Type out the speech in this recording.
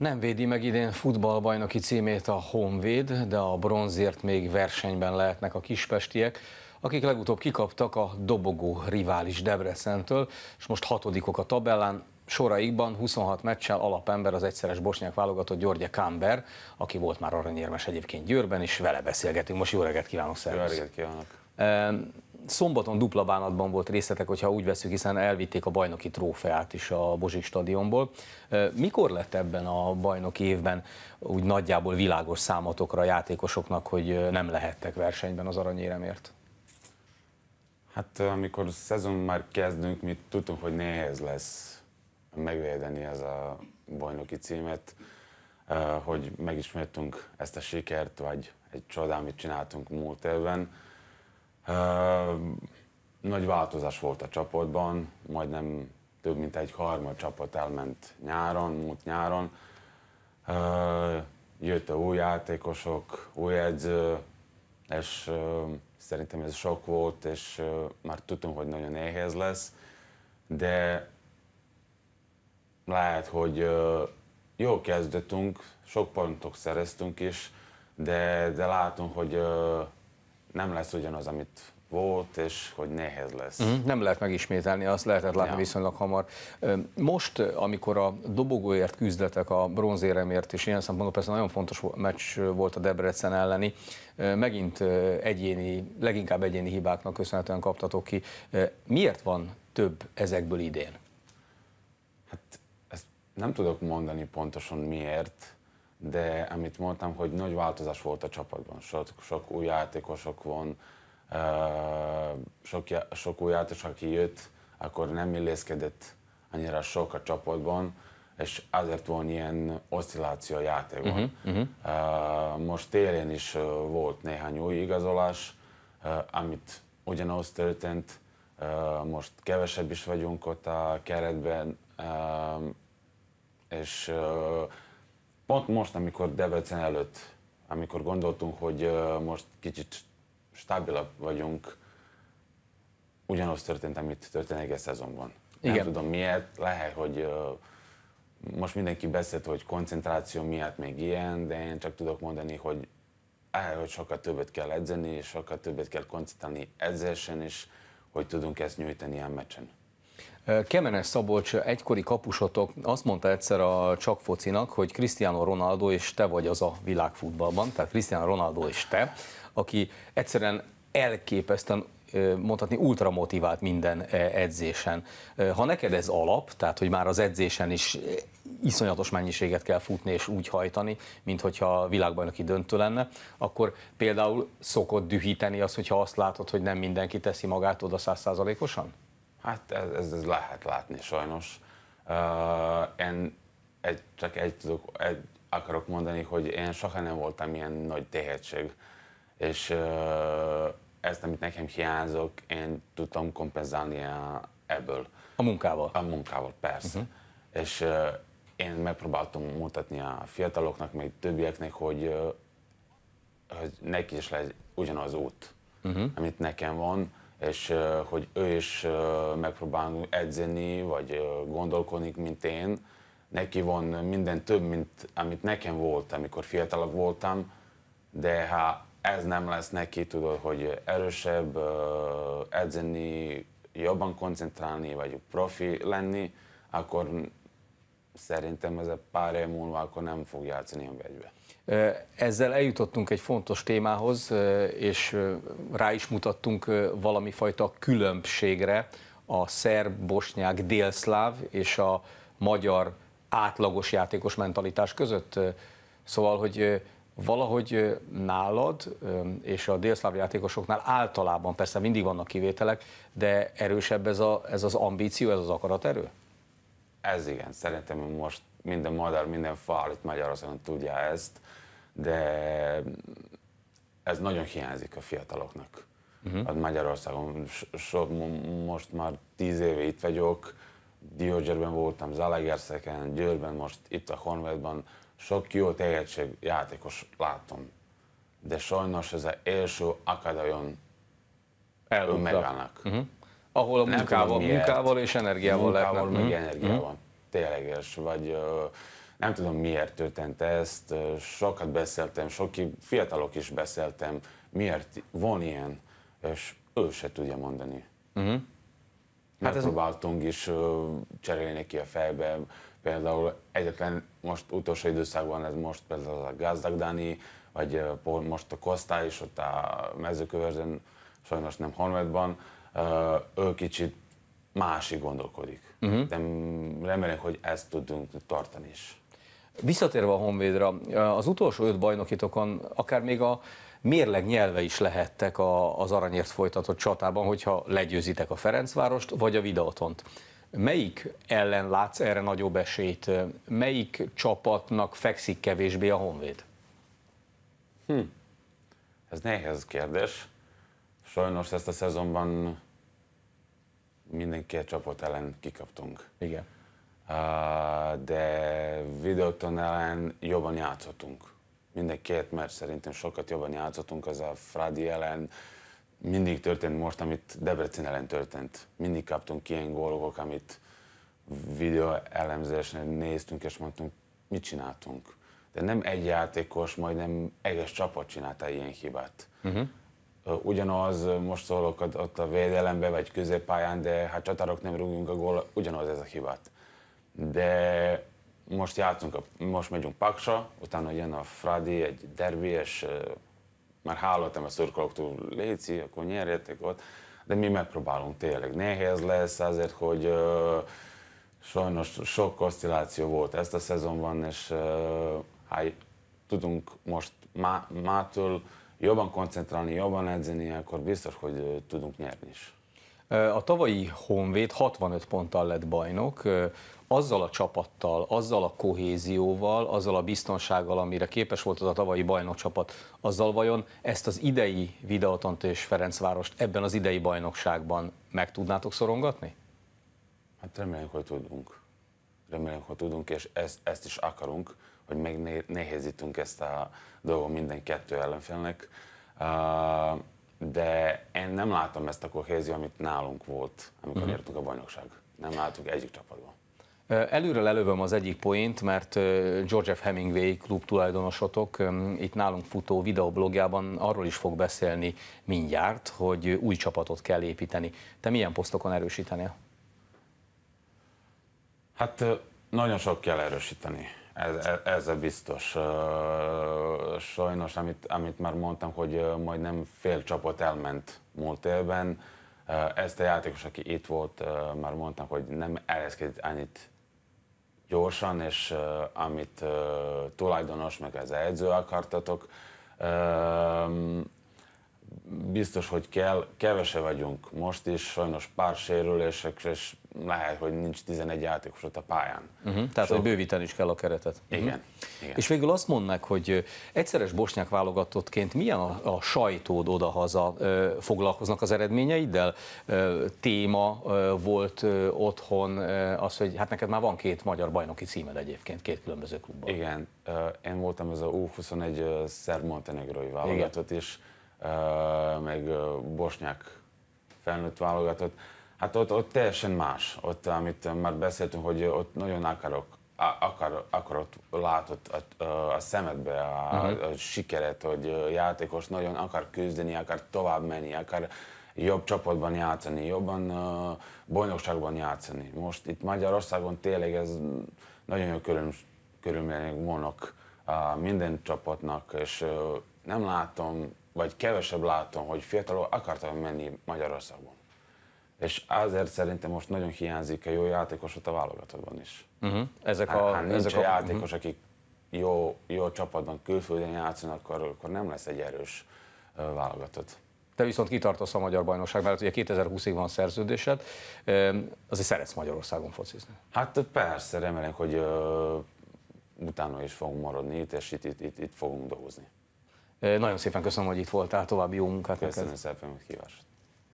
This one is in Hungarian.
Nem védi meg idén futballbajnoki címét a Honvéd, de a bronzért még versenyben lehetnek a kispestiek, akik legutóbb kikaptak a dobogó rivális Debrecentől, és most hatodikok a tabellán, soraikban 26 meccsel alapember az egyszeres bosnyák válogatott Györgye Kámber, aki volt már aranyérmes egyébként Győrben, és vele beszélgetünk. Most jó reggelt kívánok, szervusz! Jó reggelt kívánok! szombaton dupla bánatban volt részletek, hogyha úgy veszük, hiszen elvitték a bajnoki trófeát is a Bozsik stadionból. Mikor lett ebben a bajnoki évben úgy nagyjából világos számotokra a játékosoknak, hogy nem lehettek versenyben az aranyéremért? Hát amikor a szezon már kezdünk, mi tudtunk, hogy nehéz lesz megvédeni ez a bajnoki címet, hogy megismertünk ezt a sikert, vagy egy csodát, amit csináltunk múlt évben nagy változás volt a csapatban, majdnem több mint egy harmad csapat elment nyáron, múlt nyáron. Jött a új játékosok, új edző, és szerintem ez sok volt, és már tudtunk, hogy nagyon nehéz lesz, de lehet, hogy jó kezdetünk, sok pontok szereztünk is, de, de látom, hogy nem lesz ugyanaz, amit volt, és hogy nehéz lesz. Mm, nem lehet megismételni, azt lehetett látni ja. viszonylag hamar. Most, amikor a dobogóért küzdetek, a bronzéremért, és ilyen szempontból persze nagyon fontos meccs volt a Debrecen elleni, megint egyéni, leginkább egyéni hibáknak köszönhetően kaptatok ki. Miért van több ezekből idén? Hát ezt nem tudok mondani pontosan miért, de amit mondtam, hogy nagy változás volt a csapatban. Sok, sok új játékosok van, sok, sok új játékos, aki jött, akkor nem illeszkedett annyira sok a csapatban, és azért van ilyen oszcilláció a játékban. Uh-huh, uh-huh. Uh, most télen is uh, volt néhány új igazolás, uh, amit ugyanaz történt, uh, most kevesebb is vagyunk ott a keretben, uh, és uh, pont most, amikor Debrecen előtt, amikor gondoltunk, hogy most kicsit stabilabb vagyunk, ugyanaz történt, amit történt egész szezonban. Igen. Nem tudom miért, lehet, hogy most mindenki beszélt, hogy koncentráció miatt még ilyen, de én csak tudok mondani, hogy áll, hogy sokkal többet kell edzeni, és sokkal többet kell koncentrálni edzésen, is, hogy tudunk ezt nyújtani a meccsen. Kemenes Szabolcs egykori kapusotok azt mondta egyszer a Csak Focinak, hogy Cristiano Ronaldo és te vagy az a világfutballban, tehát Cristiano Ronaldo és te, aki egyszerűen elképesztően mondhatni ultramotivált minden edzésen. Ha neked ez alap, tehát hogy már az edzésen is iszonyatos mennyiséget kell futni és úgy hajtani, mint hogyha világbajnoki döntő lenne, akkor például szokott dühíteni az, hogyha azt látod, hogy nem mindenki teszi magát oda százszázalékosan? Hát ez, ez, ez lehet látni sajnos. Uh, én egy, csak egy, tudok, egy akarok mondani, hogy én soha nem voltam ilyen nagy tehetség, és uh, ezt, amit nekem hiányzok, én tudtam kompenzálni ebből. A munkával? A munkával, persze. Uh-huh. És uh, én megpróbáltam mutatni a fiataloknak, meg többieknek, hogy, uh, hogy neki is legyen ugyanaz út, uh-huh. amit nekem van, és hogy ő is megpróbál edzeni, vagy gondolkodik, mint én. Neki van minden több, mint amit nekem volt, amikor fiatalabb voltam, de ha ez nem lesz neki, tudod, hogy erősebb edzeni, jobban koncentrálni, vagy profi lenni, akkor szerintem ez a pár év múlva akkor nem fog játszani a vegybe. Ezzel eljutottunk egy fontos témához, és rá is mutattunk valami fajta különbségre a szerb, bosnyák, délszláv és a magyar átlagos játékos mentalitás között. Szóval, hogy valahogy nálad és a délszláv játékosoknál általában, persze mindig vannak kivételek, de erősebb ez, a, ez az ambíció, ez az akaraterő? Ez igen, szerintem most minden madár, minden fal itt Magyarországon tudja ezt, de ez nagyon hiányzik a fiataloknak. Uh-huh. Magyarországon so, most már tíz éve itt vagyok, Diógyerben voltam, Zalaegerszegen, Győrben, most itt a Honvédban. Sok jó tehetség játékos látom, de sajnos ez az első akadályon megállnak. Uh-huh ahol a nem munkával, tudom, munkával és energiával munkával meg mhm. energiával. Mm. Tényleg, és vagy nem tudom miért történt ezt, sokat beszéltem, sok fiatalok is beszéltem, miért van ilyen, és ő se tudja mondani. Mm. Hát ez... próbáltunk is cserélni ki a fejbe, például egyetlen most utolsó időszakban ez most például a Gazdag Dani, vagy most a Kosztály is ott a mezőkövörden, sajnos nem Honvédban, ő kicsit másik gondolkodik. Uh-huh. De remélem, hogy ezt tudunk tartani is. Visszatérve a Honvédra, az utolsó öt bajnokitokon akár még a mérleg nyelve is lehettek a, az aranyért folytatott csatában, hogyha legyőzitek a Ferencvárost vagy a Videotont. Melyik ellen látsz erre nagyobb esélyt? Melyik csapatnak fekszik kevésbé a Honvéd? Hm. Ez nehéz kérdés. Sajnos ezt a szezonban minden két csapat ellen kikaptunk. Igen. Uh, de videóton ellen jobban játszottunk. Minden két meccs szerintem sokat jobban játszottunk, az a Fradi ellen mindig történt most, amit Debrecen ellen történt. Mindig kaptunk ilyen gólokat, amit videó elemzésnél néztünk, és mondtunk, mit csináltunk. De nem egy játékos, majdnem egész csapat csinálta ilyen hibát. Uh-huh ugyanaz, most szólok ott a védelembe vagy középpályán, de hát csatárok nem rúgjunk a gól, ugyanaz ez a hibát. De most játszunk, most megyünk Paksa, utána jön a Fradi, egy derbi, és már hallottam a szurkolóktól, Léci, akkor nyerjetek ott, de mi megpróbálunk tényleg. Nehéz lesz azért, hogy uh, sajnos sok osztilláció volt ezt a szezonban, és uh, hát tudunk most má, mától jobban koncentrálni, jobban edzeni, akkor biztos, hogy tudunk nyerni is. A tavalyi Honvéd 65 ponttal lett bajnok, azzal a csapattal, azzal a kohézióval, azzal a biztonsággal, amire képes volt az a tavalyi bajnok csapat, azzal vajon ezt az idei Videotont és Ferencvárost ebben az idei bajnokságban meg tudnátok szorongatni? Hát reméljük, hogy tudunk remélem, hogy tudunk, és ezt, ezt is akarunk, hogy megnehezítünk ezt a dolgot minden kettő ellenfélnek. Uh, de én nem látom ezt a kohézió, amit nálunk volt, amikor uh-huh. Mhm. értünk a bajnokság. Nem látunk egyik csapatban. Előre lelövöm az egyik point, mert George F. Hemingway klub tulajdonosotok itt nálunk futó videoblogjában arról is fog beszélni mindjárt, hogy új csapatot kell építeni. Te milyen posztokon erősítenél? Hát nagyon sok kell erősíteni. Ez, e, ez a biztos. Sajnos, amit, amit már mondtam, hogy majdnem fél csapat elment múlt évben. Ezt a játékos, aki itt volt, már mondtam, hogy nem ereszkedett annyit gyorsan, és amit tulajdonos meg az edző akartatok biztos, hogy kell, kevese vagyunk most is, sajnos pár sérülések, és lehet, hogy nincs 11 játékos ott a pályán. Uh-huh, tehát, Sok... hogy bővíteni is kell a keretet. Mhm. Igen, uh-huh. igen. És végül azt mondd meg, hogy egyszeres bosnyák válogatottként milyen a, a sajtód odahaza, ö, foglalkoznak az eredményeiddel? Ö, téma ö, volt ö, otthon ö, az, hogy hát neked már van két magyar bajnoki címed egyébként, két különböző klubban. Igen, én voltam ez a U21 szerb-montenegrói válogatott, és meg bosnyák felnőtt válogatott. Hát ott, ott teljesen más, ott, amit már beszéltünk, hogy ott nagyon akarok, akar, akarod, látod a, a szemedbe a, uh-huh. a sikeret, hogy játékos nagyon akar küzdeni, akar tovább menni, akar jobb csapatban játszani, jobban uh, bajnokságban játszani. Most itt Magyarországon tényleg ez nagyon jó körül, körülmények vannak uh, minden csapatnak, és uh, nem látom vagy kevesebb látom, hogy fiatalok akartam menni Magyarországon. És azért szerintem most nagyon hiányzik a jó ott a válogatottban is. Uh-huh. Ezek hát, a, hát, hát ezek a játékos, uh-huh. akik jó, jó csapatban külföldön játszanak, akkor, akkor nem lesz egy erős válogatott. Te viszont kitartasz a magyar bajnokság mellett, ugye 2020-ig van szerződésed, azért szeretsz Magyarországon focizni. Hát persze, remélem, hogy utána is fogunk maradni itt, és itt, itt, itt, itt fogunk dolgozni. Nagyon szépen köszönöm, hogy itt voltál, további jó munkát. Köszönöm neked. szépen, hogy kívást.